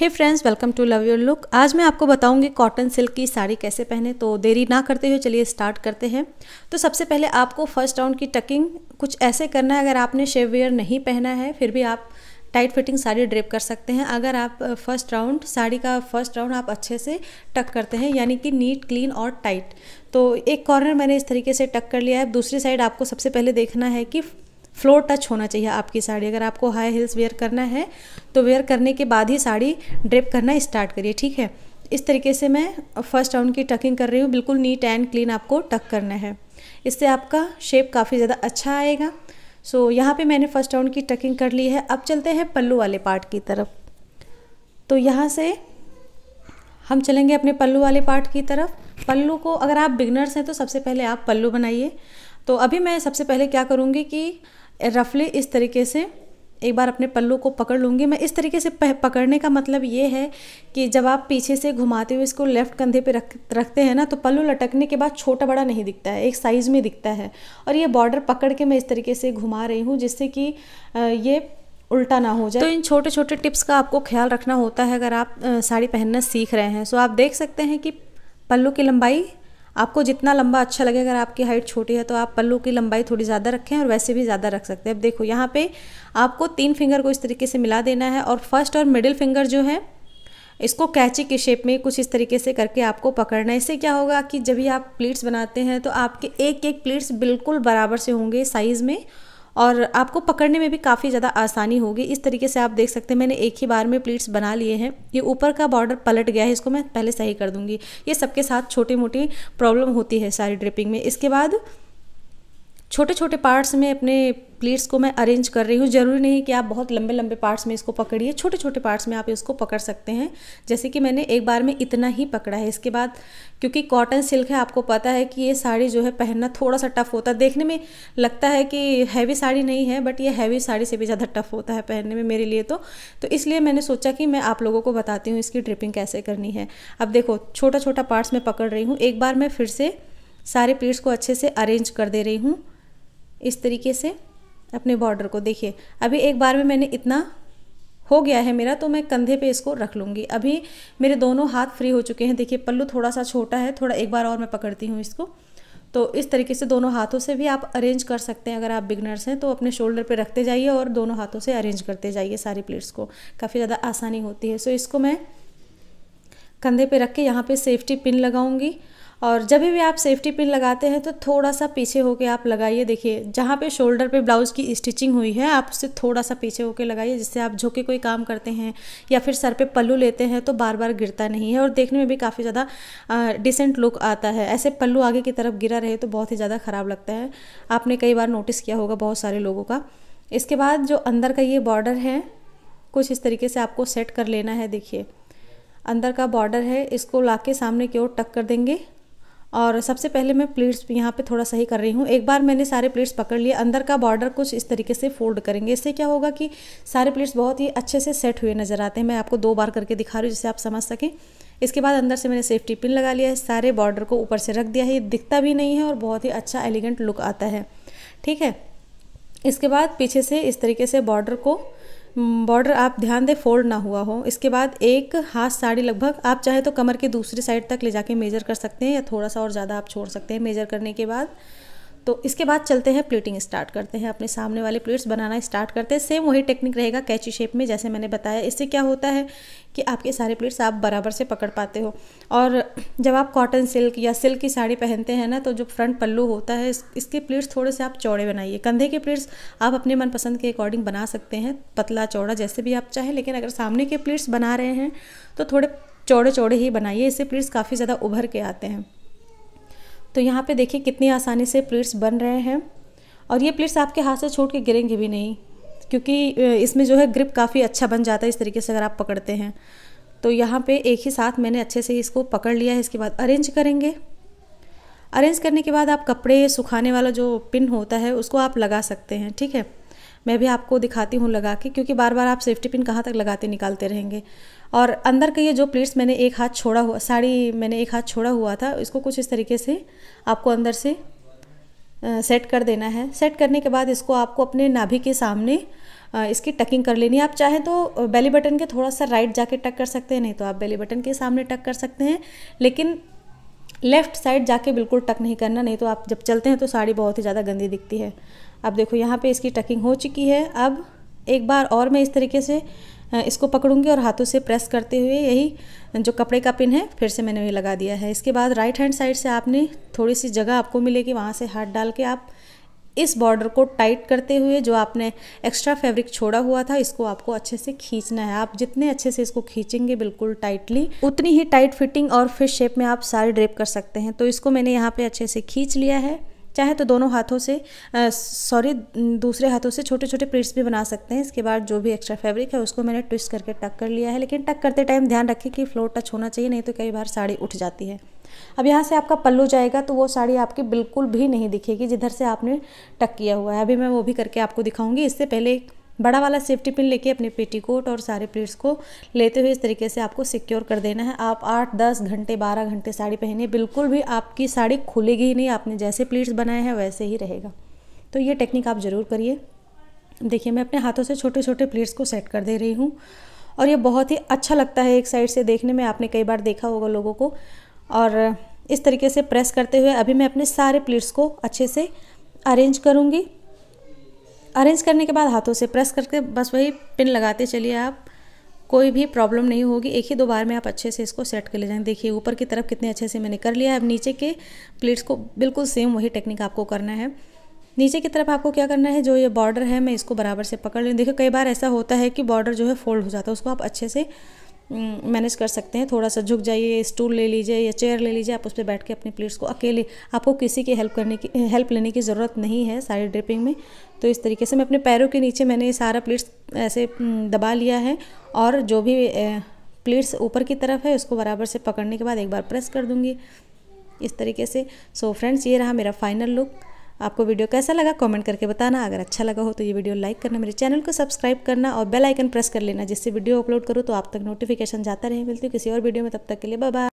hey friends welcome to love your look आज मैं आपको बताऊंगी कॉटन सिल्क की साड़ी कैसे पहने तो देरी ना करते हुए चलिए स्टार्ट करते हैं तो सबसे पहले आपको फर्स्ट राउंड की टकिंग कुछ ऐसे करना है अगर आपने शेवियर नहीं पहना है फिर भी आप टाइट फिटिंग साड़ी ड्रेप कर सकते हैं अगर आप फर्स्ट राउंड साड़ी का फर्स्ट राउंड आप अच्छे से टक करते हैं यानी कि नीट क्लीन और टाइट तो एक कॉर्नर मैंने इस तरीके से टक कर लिया है दूसरी साइड आपको सबसे पहले देखना है कि फ्लोर टच होना चाहिए आपकी साड़ी अगर आपको हाई हील्स वेयर करना है तो वेयर करने के बाद ही साड़ी ड्रेप करना स्टार्ट करिए ठीक है इस तरीके से मैं फर्स्ट राउंड की टकिंग कर रही हूँ बिल्कुल नीट एंड क्लीन आपको टक करना है इससे आपका शेप काफ़ी ज़्यादा अच्छा आएगा सो so, यहाँ पे मैंने फर्स्ट राउंड की टकिंग कर ली है अब चलते हैं पल्लू वाले पार्ट की तरफ तो यहाँ से हम चलेंगे अपने पल्लू वाले पार्ट की तरफ पल्लू को अगर आप बिगनर्स हैं तो सबसे पहले आप पल्लू बनाइए तो अभी मैं सबसे पहले क्या करूँगी कि रफली इस तरीके से एक बार अपने पल्लू को पकड़ लूँगी मैं इस तरीके से पकड़ने का मतलब ये है कि जब आप पीछे से घुमाते हुए इसको लेफ्ट कंधे पे रख रखते हैं ना तो पल्लू लटकने के बाद छोटा बड़ा नहीं दिखता है एक साइज़ में दिखता है और ये बॉर्डर पकड़ के मैं इस तरीके से घुमा रही हूँ जिससे कि ये उल्टा ना हो जाए तो इन छोटे छोटे टिप्स का आपको ख्याल रखना होता है अगर आप साड़ी पहनना सीख रहे हैं सो आप देख सकते हैं कि पल्लू की लंबाई आपको जितना लंबा अच्छा लगे अगर आपकी हाइट छोटी है तो आप पल्लू की लंबाई थोड़ी ज़्यादा रखें और वैसे भी ज़्यादा रख सकते हैं अब देखो यहाँ पे आपको तीन फिंगर को इस तरीके से मिला देना है और फर्स्ट और मिडिल फिंगर जो है इसको कैची के शेप में कुछ इस तरीके से करके आपको पकड़ना है इससे क्या होगा कि जब भी आप प्लेट्स बनाते हैं तो आपके एक एक प्लेट्स बिल्कुल बराबर से होंगे साइज़ में और आपको पकड़ने में भी काफ़ी ज़्यादा आसानी होगी इस तरीके से आप देख सकते हैं मैंने एक ही बार में प्लीट्स बना लिए हैं ये ऊपर का बॉर्डर पलट गया है इसको मैं पहले सही कर दूँगी ये सबके साथ छोटी मोटी प्रॉब्लम होती है सारी ड्रिपिंग में इसके बाद छोटे छोटे पार्ट्स में अपने प्लेट्स को मैं अरेंज कर रही हूँ ज़रूरी नहीं कि आप बहुत लंबे लंबे पार्ट्स में इसको पकड़िए छोटे छोटे पार्ट्स में आप इसको पकड़ सकते हैं जैसे कि मैंने एक बार में इतना ही पकड़ा है इसके बाद क्योंकि कॉटन सिल्क है आपको पता है कि ये साड़ी जो है पहनना थोड़ा सा टफ़ होता है देखने में लगता है कि हैवी साड़ी नहीं है बट ये हैवी साड़ी से भी ज़्यादा टफ़ होता है पहनने में मेरे लिए तो तो इसलिए मैंने सोचा कि मैं आप लोगों को बताती हूँ इसकी ड्रिपिंग कैसे करनी है अब देखो छोटा छोटा पार्ट्स में पकड़ रही हूँ एक बार मैं फिर से सारे पीट्स को अच्छे से अरेंज कर दे रही हूँ इस तरीके से अपने बॉर्डर को देखिए अभी एक बार में मैंने इतना हो गया है मेरा तो मैं कंधे पे इसको रख लूँगी अभी मेरे दोनों हाथ फ्री हो चुके हैं देखिए पल्लू थोड़ा सा छोटा है थोड़ा एक बार और मैं पकड़ती हूँ इसको तो इस तरीके से दोनों हाथों से भी आप अरेंज कर सकते हैं अगर आप बिगनर्स हैं तो अपने शोल्डर पे रखते जाइए और दोनों हाथों से अरेंज करते जाइए सारी प्लेट्स को काफ़ी ज़्यादा आसानी होती है सो इसको मैं कंधे पर रख के यहाँ पर सेफ्टी पिन लगाऊँगी और जब भी आप सेफ्टी पिन लगाते हैं तो थोड़ा सा पीछे होके आप लगाइए देखिए जहाँ पे शोल्डर पे ब्लाउज़ की स्टिचिंग हुई है आप उससे थोड़ा सा पीछे होके लगाइए जिससे आप झुके कोई काम करते हैं या फिर सर पे पल्लू लेते हैं तो बार बार गिरता नहीं है और देखने में भी काफ़ी ज़्यादा डिसेंट लुक आता है ऐसे पल्लू आगे की तरफ गिरा रहे तो बहुत ही ज़्यादा ख़राब लगता है आपने कई बार नोटिस किया होगा बहुत सारे लोगों का इसके बाद जो अंदर का ये बॉर्डर है कुछ इस तरीके से आपको सेट कर लेना है देखिए अंदर का बॉर्डर है इसको ला के सामने की ओर टक कर देंगे और सबसे पहले मैं प्लीट्स यहाँ पे थोड़ा सही कर रही हूँ एक बार मैंने सारे प्लेट्स पकड़ लिए अंदर का बॉर्डर कुछ इस तरीके से फोल्ड करेंगे इससे क्या होगा कि सारे प्लेट्स बहुत ही अच्छे से सेट हुए नज़र आते हैं मैं आपको दो बार करके दिखा रही हूँ जिससे आप समझ सकें इसके बाद अंदर से मैंने सेफ्टी पिन लगा लिया है सारे बॉर्डर को ऊपर से रख दिया है ये दिखता भी नहीं है और बहुत ही अच्छा एलिगेंट लुक आता है ठीक है इसके बाद पीछे से इस तरीके से बॉर्डर को बॉर्डर हम्म, आप ध्यान दें फोल्ड ना हुआ हो इसके बाद एक हाथ साड़ी लगभग आप चाहे तो कमर के दूसरी साइड तक ले जाके मेजर कर सकते हैं या थोड़ा सा और ज़्यादा आप छोड़ सकते हैं मेजर करने के बाद तो इसके बाद चलते हैं प्लेटिंग स्टार्ट करते हैं अपने सामने वाले प्लेट्स बनाना स्टार्ट करते हैं सेम वही टेक्निक रहेगा कैची शेप में जैसे मैंने बताया इससे क्या होता है कि आपके सारे प्लेट्स आप बराबर से पकड़ पाते हो और जब आप कॉटन सिल्क या सिल्क की साड़ी पहनते हैं ना तो जो फ्रंट पल्लू होता है इस, इसके प्लेट्स थोड़े से आप चौड़े बनाइए कंधे के प्लेट्स आप अपने मनपसंद के अकॉर्डिंग बना सकते हैं पतला चौड़ा जैसे भी आप चाहें लेकिन अगर सामने के प्लेट्स बना रहे हैं तो थोड़े चौड़े चौड़े ही बनाइए इससे प्लेट्स काफ़ी ज़्यादा उभर के आते हैं तो यहाँ पे देखिए कितनी आसानी से प्लेट्स बन रहे हैं और ये प्लेट्स आपके हाथ से छोड़ के गिरेंगे भी नहीं क्योंकि इसमें जो है ग्रिप काफ़ी अच्छा बन जाता है इस तरीके से अगर आप पकड़ते हैं तो यहाँ पे एक ही साथ मैंने अच्छे से इसको पकड़ लिया है इसके बाद अरेंज करेंगे अरेंज करने के बाद आप कपड़े सुखाने वाला जो पिन होता है उसको आप लगा सकते हैं ठीक है मैं भी आपको दिखाती हूँ लगा के क्योंकि बार बार आप सेफ्टी पिन कहाँ तक लगाते निकालते रहेंगे और अंदर का ये जो प्लेट्स मैंने एक हाथ छोड़ा हुआ साड़ी मैंने एक हाथ छोड़ा हुआ था इसको कुछ इस तरीके से आपको अंदर से सेट कर देना है सेट करने के बाद इसको आपको अपने नाभि के सामने इसकी टकिंग कर लेनी है आप चाहें तो बेली बटन के थोड़ा सा राइट जाके टक कर सकते हैं नहीं तो आप बेली बटन के सामने टक कर सकते हैं लेकिन लेफ़्ट साइड जाके बिल्कुल टक नहीं करना नहीं तो आप जब चलते हैं तो साड़ी बहुत ही ज़्यादा गंदी दिखती है अब देखो यहाँ पे इसकी टकिंग हो चुकी है अब एक बार और मैं इस तरीके से इसको पकड़ूंगी और हाथों से प्रेस करते हुए यही जो कपड़े का पिन है फिर से मैंने वही लगा दिया है इसके बाद राइट हैंड साइड से आपने थोड़ी सी जगह आपको मिलेगी वहाँ से हाथ डाल के आप इस बॉर्डर को टाइट करते हुए जो आपने एक्स्ट्रा फैब्रिक छोड़ा हुआ था इसको आपको अच्छे से खींचना है आप जितने अच्छे से इसको खींचेंगे बिल्कुल टाइटली उतनी ही टाइट फिटिंग और फिश शेप में आप सारे ड्रेप कर सकते हैं तो इसको मैंने यहाँ पे अच्छे से खींच लिया है चाहे तो दोनों हाथों से सॉरी दूसरे हाथों से छोटे छोटे प्लेट्स भी बना सकते हैं इसके बाद जो भी एक्स्ट्रा फैब्रिक है उसको मैंने ट्विस्ट करके टक कर लिया है लेकिन टक करते टाइम ध्यान रखें कि फ्लोर टच होना चाहिए नहीं तो कई बार साड़ी उठ जाती है अब यहाँ से आपका पल्लू जाएगा तो वो साड़ी आपकी बिल्कुल भी नहीं दिखेगी जिधर से आपने टक किया हुआ है अभी मैं वो भी करके आपको दिखाऊंगी इससे पहले बड़ा वाला सेफ्टी पिन लेके अपने पेटीकोट और सारे प्लेट्स को लेते हुए इस तरीके से आपको सिक्योर कर देना है आप आठ दस घंटे बारह घंटे साड़ी पहने बिल्कुल भी आपकी साड़ी खुलेगी ही नहीं आपने जैसे प्लेट्स बनाए हैं वैसे ही रहेगा तो ये टेक्निक आप ज़रूर करिए देखिए मैं अपने हाथों से छोटे छोटे प्लेट्स को सेट कर दे रही हूँ और ये बहुत ही अच्छा लगता है एक साइड से देखने में आपने कई बार देखा होगा लोगों को और इस तरीके से प्रेस करते हुए अभी मैं अपने सारे प्लेट्स को अच्छे से अरेंज करूँगी अरेंज करने के बाद हाथों से प्रेस करके बस वही पिन लगाते चलिए आप कोई भी प्रॉब्लम नहीं होगी एक ही दो बार में आप अच्छे से इसको सेट कर ले जाएंगे देखिए ऊपर की तरफ कितने अच्छे से मैंने कर लिया है अब नीचे के प्लेट्स को बिल्कुल सेम वही टेक्निक आपको करना है नीचे की तरफ आपको क्या करना है जो ये बॉर्डर है मैं इसको बराबर से पकड़ लूँ देखिए कई बार ऐसा होता है कि बॉर्डर जो है फोल्ड हो जाता है उसको आप अच्छे से मैनेज हम्म, कर सकते हैं थोड़ा सा झुक जाइए स्टूल ले लीजिए या चेयर ले लीजिए आप उस पर बैठ के अपने प्लेट्स को अकेले आपको किसी की हेल्प करने की हेल्प लेने की ज़रूरत नहीं है सारी ड्रिपिंग में तो इस तरीके से मैं अपने पैरों के नीचे मैंने ये सारा प्लेट्स ऐसे हम्म, दबा लिया है और जो भी प्लेट्स ऊपर की तरफ है उसको बराबर से पकड़ने के बाद एक बार प्रेस कर दूँगी इस तरीके से सो so फ्रेंड्स ये रहा मेरा फाइनल लुक आपको वीडियो कैसा लगा कमेंट करके बताना अगर अच्छा लगा हो तो ये वीडियो लाइक करना मेरे चैनल को सब्सक्राइब करना और बेल आइकन प्रेस कर लेना जिससे वीडियो अपलोड करूँ तो आप तक नोटिफिकेशन जाता रहे मिलती हूँ किसी और वीडियो में तब तक के लिए बाय